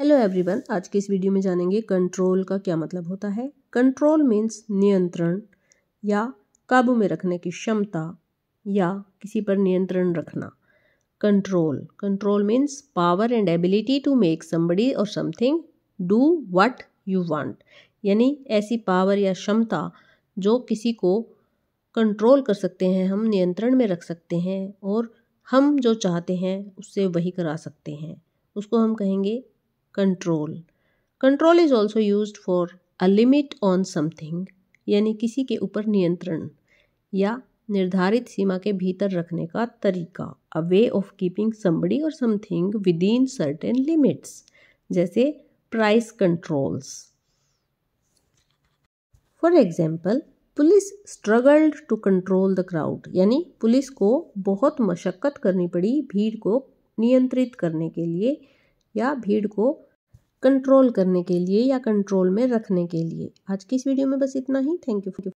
hello everyone आज के इस वीडियो में जानेंगे कंट्रोल का क्या मतलब होता है कंट्रोल मीन्स नियंत्रण या काबू में रखने की क्षमता या किसी पर नियंत्रण रखना control control means power and ability to make somebody और something do what you want यानी ऐसी पावर या क्षमता जो किसी को कंट्रोल कर सकते हैं हम नियंत्रण में रख सकते हैं और हम जो चाहते हैं उससे वही करा सकते हैं उसको हम कहेंगे control control is also use for a limit on something यानी किसी के ऊपर नियंत्रण या निर्धारित सीमा के भीतर रखने का तरीका अ वे ऑफ कीपिंग समबड़ी और something within certain limits जैसे price controls for example police struggled to control the crowd यानी पुलिस को बहुत मशक्क़त करनी पड़ी भीड़ को नियंत्रित करने के लिए या भीड़ को कंट्रोल करने के लिए या कंट्रोल में रखने के लिए आज की इस वीडियो में बस इतना ही थैंक यू